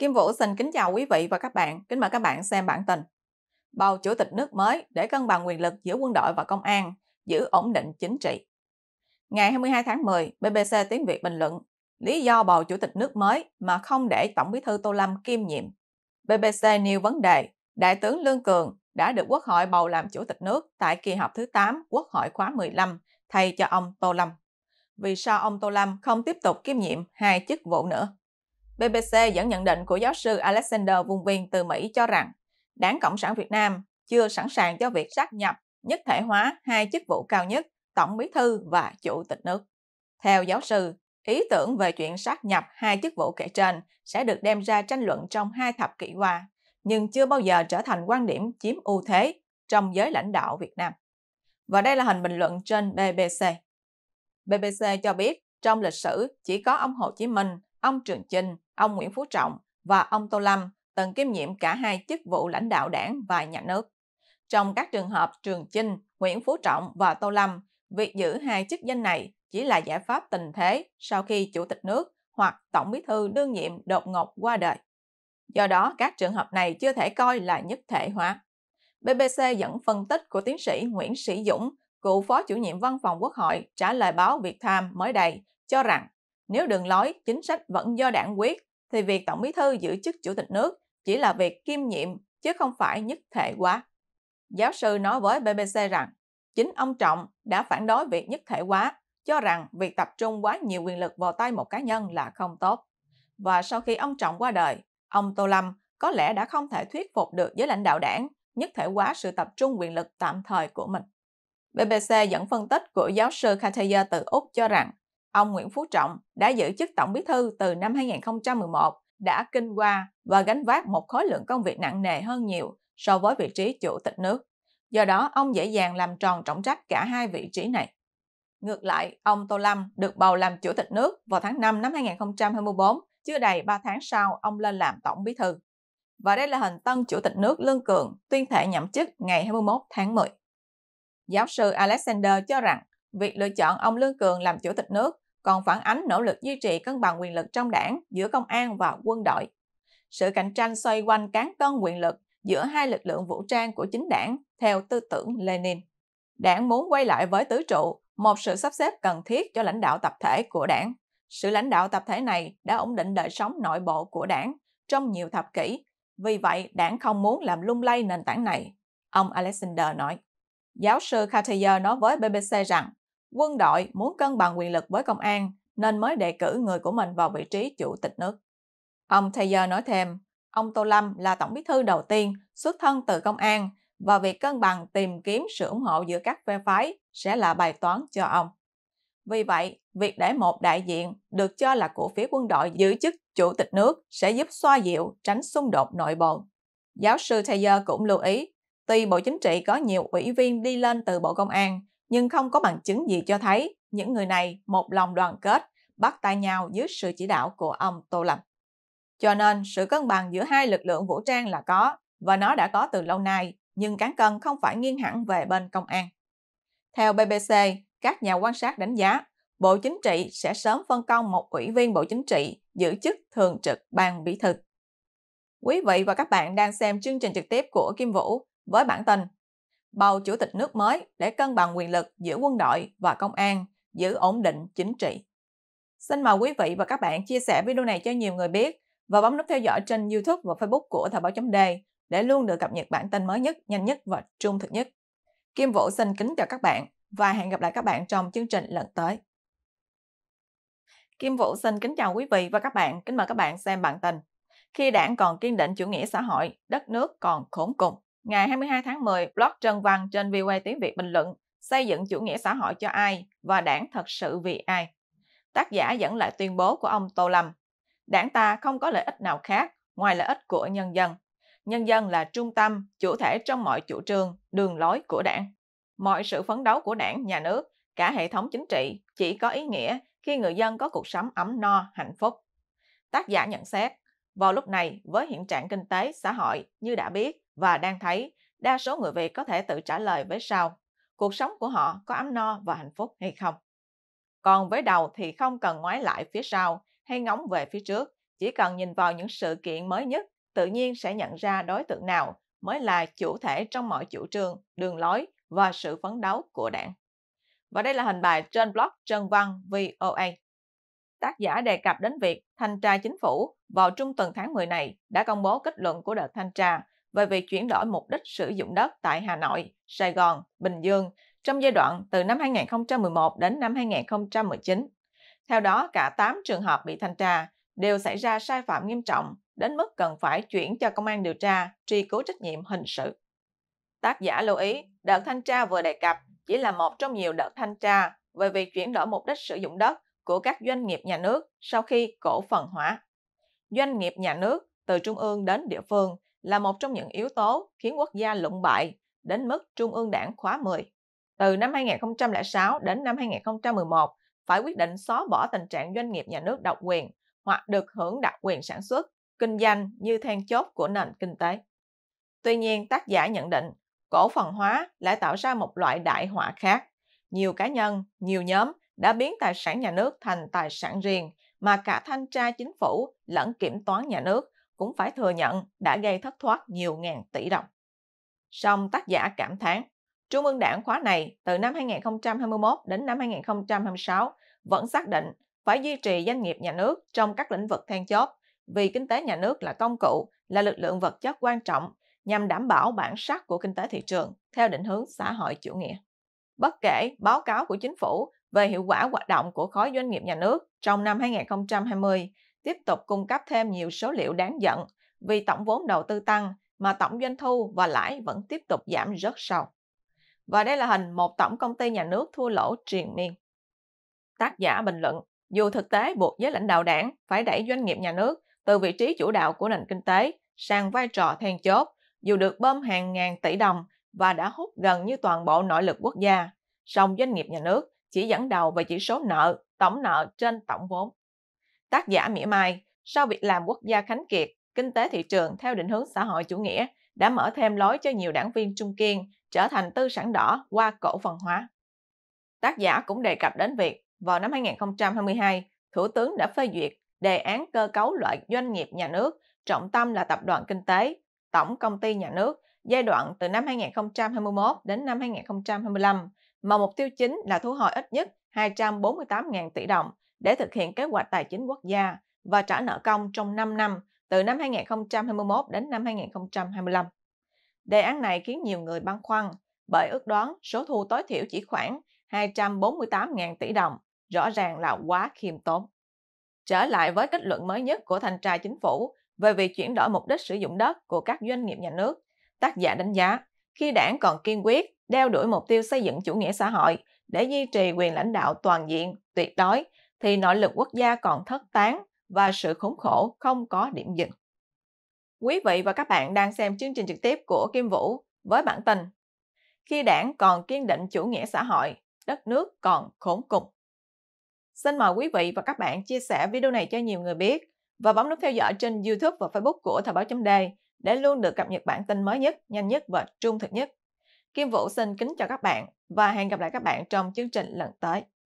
Kim Vũ xin kính chào quý vị và các bạn, kính mời các bạn xem bản tin. Bầu chủ tịch nước mới để cân bằng quyền lực giữa quân đội và công an, giữ ổn định chính trị. Ngày 22 tháng 10, BBC Tiếng Việt bình luận lý do bầu chủ tịch nước mới mà không để Tổng bí thư Tô Lâm kiêm nhiệm. BBC nêu vấn đề Đại tướng Lương Cường đã được Quốc hội bầu làm chủ tịch nước tại kỳ họp thứ 8 Quốc hội khóa 15 thay cho ông Tô Lâm. Vì sao ông Tô Lâm không tiếp tục kiêm nhiệm hai chức vụ nữa? BBC dẫn nhận định của giáo sư Alexander Vung Viên từ Mỹ cho rằng Đảng Cộng sản Việt Nam chưa sẵn sàng cho việc sát nhập, nhất thể hóa hai chức vụ cao nhất, Tổng Bí thư và Chủ tịch nước. Theo giáo sư, ý tưởng về chuyện sát nhập hai chức vụ kể trên sẽ được đem ra tranh luận trong hai thập kỷ qua, nhưng chưa bao giờ trở thành quan điểm chiếm ưu thế trong giới lãnh đạo Việt Nam. Và đây là hình bình luận trên BBC. BBC cho biết trong lịch sử chỉ có ông Hồ Chí Minh ông Trường Chinh, ông Nguyễn Phú Trọng và ông Tô Lâm từng kiêm nhiệm cả hai chức vụ lãnh đạo đảng và nhà nước. Trong các trường hợp Trường Chinh, Nguyễn Phú Trọng và Tô Lâm, việc giữ hai chức danh này chỉ là giải pháp tình thế sau khi Chủ tịch nước hoặc Tổng bí thư đương nhiệm đột ngột qua đời. Do đó, các trường hợp này chưa thể coi là nhất thể hóa. BBC dẫn phân tích của tiến sĩ Nguyễn Sĩ Dũng, cựu phó chủ nhiệm văn phòng quốc hội trả lời báo Việt Tham mới đây, cho rằng nếu đường lối, chính sách vẫn do đảng quyết, thì việc Tổng Bí Thư giữ chức Chủ tịch nước chỉ là việc kiêm nhiệm chứ không phải nhất thể quá. Giáo sư nói với BBC rằng, chính ông Trọng đã phản đối việc nhất thể quá, cho rằng việc tập trung quá nhiều quyền lực vào tay một cá nhân là không tốt. Và sau khi ông Trọng qua đời, ông Tô Lâm có lẽ đã không thể thuyết phục được giới lãnh đạo đảng nhất thể quá sự tập trung quyền lực tạm thời của mình. BBC dẫn phân tích của giáo sư Kateya từ Úc cho rằng Ông Nguyễn Phú Trọng đã giữ chức Tổng Bí thư từ năm 2011, đã kinh qua và gánh vác một khối lượng công việc nặng nề hơn nhiều so với vị trí chủ tịch nước. Do đó, ông dễ dàng làm tròn trọng trách cả hai vị trí này. Ngược lại, ông Tô Lâm được bầu làm chủ tịch nước vào tháng 5 năm 2024, chưa đầy 3 tháng sau ông lên làm tổng bí thư. Và đây là hình tân chủ tịch nước Lương Cường tuyên thệ nhậm chức ngày 21 tháng 10. Giáo sư Alexander cho rằng việc lựa chọn ông Lương Cường làm chủ tịch nước còn phản ánh nỗ lực duy trì cân bằng quyền lực trong đảng giữa công an và quân đội. Sự cạnh tranh xoay quanh cán cân quyền lực giữa hai lực lượng vũ trang của chính đảng theo tư tưởng Lenin. Đảng muốn quay lại với tứ trụ, một sự sắp xếp cần thiết cho lãnh đạo tập thể của đảng. Sự lãnh đạo tập thể này đã ổn định đời sống nội bộ của đảng trong nhiều thập kỷ, vì vậy đảng không muốn làm lung lay nền tảng này, ông Alexander nói. Giáo sư Cartier nói với BBC rằng Quân đội muốn cân bằng quyền lực với công an nên mới đề cử người của mình vào vị trí chủ tịch nước. Ông Thayer nói thêm, ông Tô Lâm là tổng bí thư đầu tiên xuất thân từ công an và việc cân bằng tìm kiếm sự ủng hộ giữa các phe phái sẽ là bài toán cho ông. Vì vậy, việc để một đại diện được cho là của phía quân đội giữ chức chủ tịch nước sẽ giúp xoa dịu tránh xung đột nội bộ. Giáo sư Thayer cũng lưu ý, tuy Bộ Chính trị có nhiều ủy viên đi lên từ Bộ Công an, nhưng không có bằng chứng gì cho thấy những người này một lòng đoàn kết, bắt tay nhau dưới sự chỉ đạo của ông Tô Lâm. Cho nên sự cân bằng giữa hai lực lượng vũ trang là có và nó đã có từ lâu nay, nhưng cán cân không phải nghiêng hẳn về bên công an. Theo BBC, các nhà quan sát đánh giá, Bộ Chính trị sẽ sớm phân công một ủy viên Bộ Chính trị giữ chức thường trực ban bí thư. Quý vị và các bạn đang xem chương trình trực tiếp của Kim Vũ với bản tin bầu chủ tịch nước mới để cân bằng quyền lực giữa quân đội và công an, giữ ổn định chính trị. Xin mời quý vị và các bạn chia sẻ video này cho nhiều người biết và bấm nút theo dõi trên YouTube và Facebook của Thời báo chấm đề để luôn được cập nhật bản tin mới nhất, nhanh nhất và trung thực nhất. Kim Vũ xin kính chào các bạn và hẹn gặp lại các bạn trong chương trình lần tới. Kim Vũ xin kính chào quý vị và các bạn, kính mời các bạn xem bản tin. Khi đảng còn kiên định chủ nghĩa xã hội, đất nước còn khốn cùng. Ngày 22 tháng 10, blog Trần Văn trên VOA Tiếng Việt bình luận xây dựng chủ nghĩa xã hội cho ai và đảng thật sự vì ai. Tác giả dẫn lại tuyên bố của ông Tô Lâm. Đảng ta không có lợi ích nào khác ngoài lợi ích của nhân dân. Nhân dân là trung tâm, chủ thể trong mọi chủ trương, đường lối của đảng. Mọi sự phấn đấu của đảng, nhà nước, cả hệ thống chính trị chỉ có ý nghĩa khi người dân có cuộc sống ấm no, hạnh phúc. Tác giả nhận xét, vào lúc này với hiện trạng kinh tế, xã hội như đã biết, và đang thấy đa số người Việt có thể tự trả lời với sau, cuộc sống của họ có ấm no và hạnh phúc hay không. Còn với đầu thì không cần ngoái lại phía sau hay ngóng về phía trước, chỉ cần nhìn vào những sự kiện mới nhất, tự nhiên sẽ nhận ra đối tượng nào mới là chủ thể trong mọi chủ trương, đường lối và sự phấn đấu của đảng. Và đây là hình bài trên blog Trân Văn VOA. Tác giả đề cập đến việc thanh tra chính phủ vào trung tuần tháng 10 này đã công bố kết luận của đợt thanh tra về việc chuyển đổi mục đích sử dụng đất tại Hà Nội, Sài Gòn, Bình Dương trong giai đoạn từ năm 2011 đến năm 2019. Theo đó, cả 8 trường hợp bị thanh tra đều xảy ra sai phạm nghiêm trọng đến mức cần phải chuyển cho công an điều tra, truy cứu trách nhiệm hình sự. Tác giả lưu ý, đợt thanh tra vừa đề cập chỉ là một trong nhiều đợt thanh tra về việc chuyển đổi mục đích sử dụng đất của các doanh nghiệp nhà nước sau khi cổ phần hóa. Doanh nghiệp nhà nước từ trung ương đến địa phương là một trong những yếu tố khiến quốc gia lụng bại đến mức Trung ương Đảng khóa 10 từ năm 2006 đến năm 2011 phải quyết định xóa bỏ tình trạng doanh nghiệp nhà nước độc quyền hoặc được hưởng đặc quyền sản xuất, kinh doanh như then chốt của nền kinh tế. Tuy nhiên, tác giả nhận định cổ phần hóa lại tạo ra một loại đại họa khác. Nhiều cá nhân, nhiều nhóm đã biến tài sản nhà nước thành tài sản riêng mà cả thanh tra chính phủ lẫn kiểm toán nhà nước cũng phải thừa nhận đã gây thất thoát nhiều ngàn tỷ đồng. Song tác giả cảm thán, Trung ương Đảng khóa này từ năm 2021 đến năm 2026 vẫn xác định phải duy trì doanh nghiệp nhà nước trong các lĩnh vực then chốt vì kinh tế nhà nước là công cụ, là lực lượng vật chất quan trọng nhằm đảm bảo bản sắc của kinh tế thị trường theo định hướng xã hội chủ nghĩa. Bất kể báo cáo của chính phủ về hiệu quả hoạt động của khối doanh nghiệp nhà nước trong năm 2020 tiếp tục cung cấp thêm nhiều số liệu đáng giận vì tổng vốn đầu tư tăng mà tổng doanh thu và lãi vẫn tiếp tục giảm rất sâu. Và đây là hình một tổng công ty nhà nước thua lỗ triền miên. Tác giả bình luận, dù thực tế buộc giới lãnh đạo đảng phải đẩy doanh nghiệp nhà nước từ vị trí chủ đạo của nền kinh tế sang vai trò then chốt, dù được bơm hàng ngàn tỷ đồng và đã hút gần như toàn bộ nội lực quốc gia, song doanh nghiệp nhà nước chỉ dẫn đầu về chỉ số nợ, tổng nợ trên tổng vốn tác giả mỉa mai, sau việc làm quốc gia khánh kiệt, kinh tế thị trường theo định hướng xã hội chủ nghĩa đã mở thêm lối cho nhiều đảng viên trung kiên trở thành tư sản đỏ qua cổ phần hóa. Tác giả cũng đề cập đến việc vào năm 2022, Thủ tướng đã phê duyệt đề án cơ cấu loại doanh nghiệp nhà nước, trọng tâm là tập đoàn kinh tế, tổng công ty nhà nước giai đoạn từ năm 2021 đến năm 2025, mà mục tiêu chính là thu hồi ít nhất 248.000 tỷ đồng để thực hiện kế hoạch tài chính quốc gia và trả nợ công trong 5 năm từ năm 2021 đến năm 2025. Đề án này khiến nhiều người băn khoăn bởi ước đoán số thu tối thiểu chỉ khoảng 248.000 tỷ đồng, rõ ràng là quá khiêm tốn. Trở lại với kết luận mới nhất của Thanh tra Chính phủ về việc chuyển đổi mục đích sử dụng đất của các doanh nghiệp nhà nước, tác giả đánh giá khi đảng còn kiên quyết đeo đuổi mục tiêu xây dựng chủ nghĩa xã hội để duy trì quyền lãnh đạo toàn diện, tuyệt đối thì nội lực quốc gia còn thất tán và sự khốn khổ không có điểm dừng. Quý vị và các bạn đang xem chương trình trực tiếp của Kim Vũ với bản tin Khi đảng còn kiên định chủ nghĩa xã hội, đất nước còn khốn cùng. Xin mời quý vị và các bạn chia sẻ video này cho nhiều người biết và bấm nút theo dõi trên YouTube và Facebook của Thời báo chấm đề để luôn được cập nhật bản tin mới nhất, nhanh nhất và trung thực nhất. Kim Vũ xin kính chào các bạn và hẹn gặp lại các bạn trong chương trình lần tới.